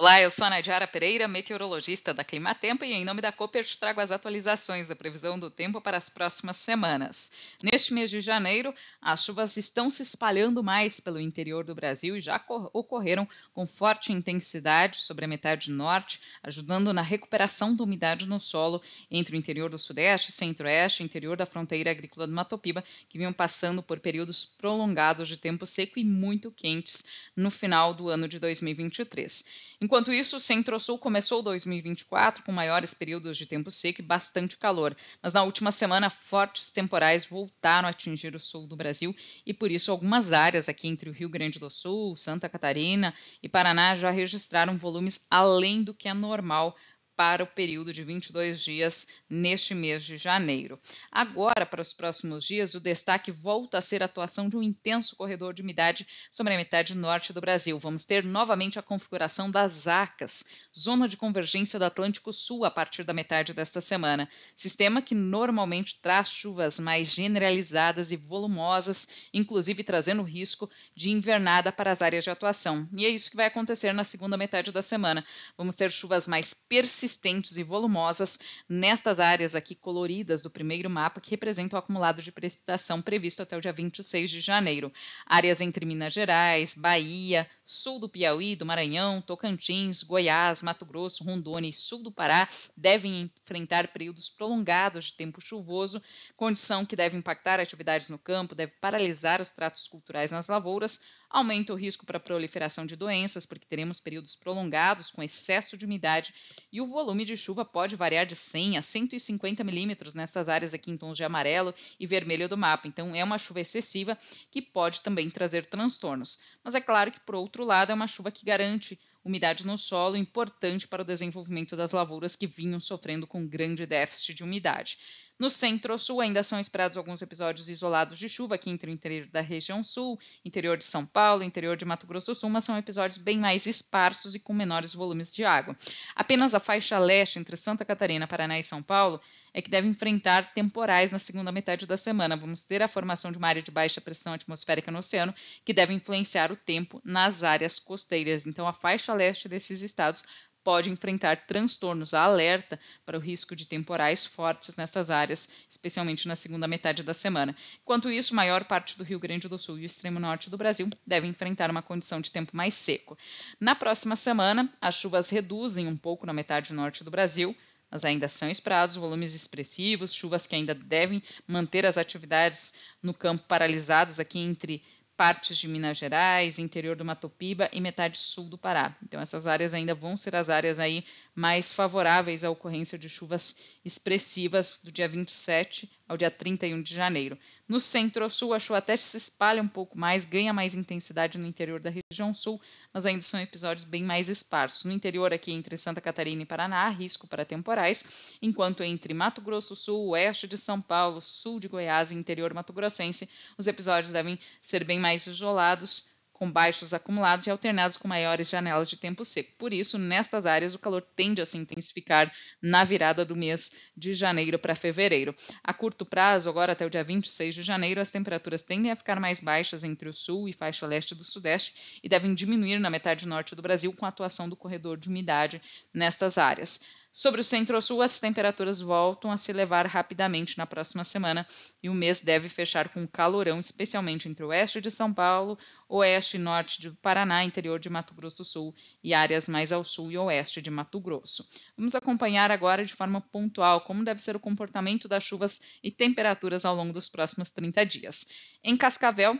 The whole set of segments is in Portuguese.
Olá, eu sou a Nadiara Pereira, meteorologista da Climatempo e em nome da Cooper te trago as atualizações da previsão do tempo para as próximas semanas. Neste mês de janeiro, as chuvas estão se espalhando mais pelo interior do Brasil e já ocorreram com forte intensidade sobre a metade norte, ajudando na recuperação da umidade no solo entre o interior do sudeste, centro-oeste e interior da fronteira agrícola do Matopiba, que vinham passando por períodos prolongados de tempo seco e muito quentes no final do ano de 2023. Enquanto isso, Centro-Sul começou 2024 com maiores períodos de tempo seco e bastante calor, mas na última semana fortes temporais voltaram a atingir o sul do Brasil e por isso algumas áreas aqui entre o Rio Grande do Sul, Santa Catarina e Paraná já registraram volumes além do que é normal para o período de 22 dias neste mês de janeiro. Agora, para os próximos dias, o destaque volta a ser a atuação de um intenso corredor de umidade sobre a metade norte do Brasil. Vamos ter novamente a configuração das ACAS, zona de convergência do Atlântico Sul, a partir da metade desta semana. Sistema que normalmente traz chuvas mais generalizadas e volumosas, inclusive trazendo risco de invernada para as áreas de atuação. E é isso que vai acontecer na segunda metade da semana. Vamos ter chuvas mais persistentes persistentes e volumosas nestas áreas aqui coloridas do primeiro mapa, que representam o acumulado de precipitação previsto até o dia 26 de janeiro. Áreas entre Minas Gerais, Bahia, sul do Piauí, do Maranhão, Tocantins, Goiás, Mato Grosso, Rondônia e sul do Pará devem enfrentar períodos prolongados de tempo chuvoso, condição que deve impactar atividades no campo, deve paralisar os tratos culturais nas lavouras, aumenta o risco para a proliferação de doenças, porque teremos períodos prolongados com excesso de umidade e o volume de chuva pode variar de 100 a 150 milímetros nessas áreas aqui em tons de amarelo e vermelho do mapa. Então, é uma chuva excessiva que pode também trazer transtornos. Mas é claro que, por outro lado, é uma chuva que garante umidade no solo importante para o desenvolvimento das lavouras que vinham sofrendo com grande déficit de umidade. No centro-sul ainda são esperados alguns episódios isolados de chuva aqui entre o interior da região sul, interior de São Paulo, interior de Mato Grosso do Sul, mas são episódios bem mais esparsos e com menores volumes de água. Apenas a faixa leste entre Santa Catarina, Paraná e São Paulo é que deve enfrentar temporais na segunda metade da semana. Vamos ter a formação de uma área de baixa pressão atmosférica no oceano que deve influenciar o tempo nas áreas costeiras. Então, a faixa leste desses estados pode enfrentar transtornos a alerta para o risco de temporais fortes nessas áreas, especialmente na segunda metade da semana. Enquanto isso, maior parte do Rio Grande do Sul e o extremo norte do Brasil deve enfrentar uma condição de tempo mais seco. Na próxima semana, as chuvas reduzem um pouco na metade norte do Brasil, mas ainda são esperados volumes expressivos, chuvas que ainda devem manter as atividades no campo paralisadas aqui entre partes de Minas Gerais, interior do Mato Piba e metade sul do Pará. Então essas áreas ainda vão ser as áreas aí mais favoráveis à ocorrência de chuvas expressivas do dia 27 ao dia 31 de janeiro. No centro-sul, a chuva até se espalha um pouco mais, ganha mais intensidade no interior da região sul, mas ainda são episódios bem mais esparsos. No interior, aqui entre Santa Catarina e Paraná, há risco para temporais, enquanto entre Mato Grosso do Sul, oeste de São Paulo, sul de Goiás e interior mato-grossense, os episódios devem ser bem mais isolados com baixos acumulados e alternados com maiores janelas de tempo seco. Por isso, nestas áreas, o calor tende a se intensificar na virada do mês de janeiro para fevereiro. A curto prazo, agora até o dia 26 de janeiro, as temperaturas tendem a ficar mais baixas entre o sul e faixa leste do sudeste e devem diminuir na metade norte do Brasil com a atuação do corredor de umidade nestas áreas. Sobre o centro-sul, as temperaturas voltam a se elevar rapidamente na próxima semana e o mês deve fechar com calorão, especialmente entre o oeste de São Paulo, oeste Oeste e norte do Paraná, interior de Mato Grosso do Sul e áreas mais ao sul e oeste de Mato Grosso. Vamos acompanhar agora de forma pontual como deve ser o comportamento das chuvas e temperaturas ao longo dos próximos 30 dias. Em Cascavel,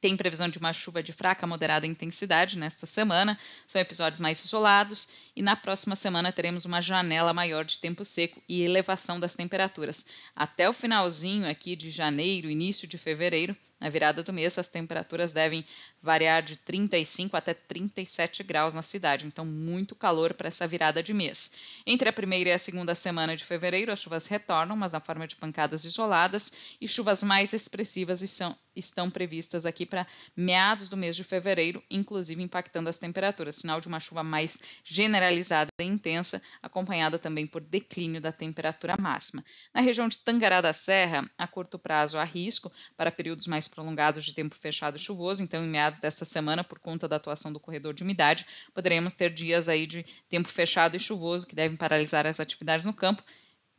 tem previsão de uma chuva de fraca a moderada intensidade nesta semana, são episódios mais isolados, e na próxima semana teremos uma janela maior de tempo seco e elevação das temperaturas. Até o finalzinho aqui de janeiro, início de fevereiro, na virada do mês, as temperaturas devem variar de 35 até 37 graus na cidade, então muito calor para essa virada de mês. Entre a primeira e a segunda semana de fevereiro, as chuvas retornam, mas na forma de pancadas isoladas, e chuvas mais expressivas são, estão previstas aqui para meados do mês de fevereiro, inclusive impactando as temperaturas, sinal de uma chuva mais generalizada e intensa, acompanhada também por declínio da temperatura máxima. Na região de Tangará da Serra, a curto prazo há risco para períodos mais prolongados de tempo fechado e chuvoso, então em meados desta semana, por conta da atuação do corredor de umidade, poderemos ter dias aí de tempo fechado e chuvoso que devem paralisar as atividades no campo,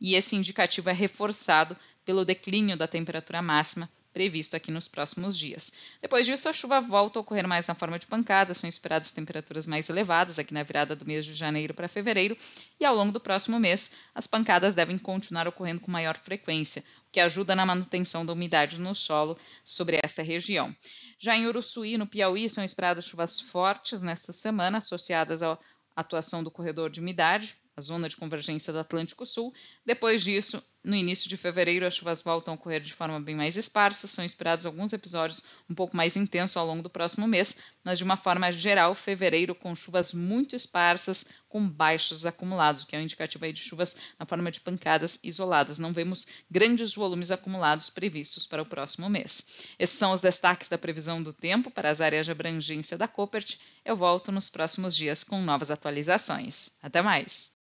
e esse indicativo é reforçado pelo declínio da temperatura máxima previsto aqui nos próximos dias. Depois disso, a chuva volta a ocorrer mais na forma de pancadas, são esperadas temperaturas mais elevadas aqui na virada do mês de janeiro para fevereiro, e ao longo do próximo mês, as pancadas devem continuar ocorrendo com maior frequência, que ajuda na manutenção da umidade no solo sobre esta região. Já em Uruçuí, no Piauí, são esperadas chuvas fortes nesta semana, associadas à atuação do corredor de umidade, a zona de convergência do Atlântico Sul. Depois disso, no início de fevereiro, as chuvas voltam a ocorrer de forma bem mais esparsa, são esperados alguns episódios um pouco mais intensos ao longo do próximo mês, mas de uma forma geral, fevereiro com chuvas muito esparsas, com baixos acumulados, o que é um indicativo aí de chuvas na forma de pancadas isoladas. Não vemos grandes volumes acumulados previstos para o próximo mês. Esses são os destaques da previsão do tempo para as áreas de abrangência da Copert. Eu volto nos próximos dias com novas atualizações. Até mais!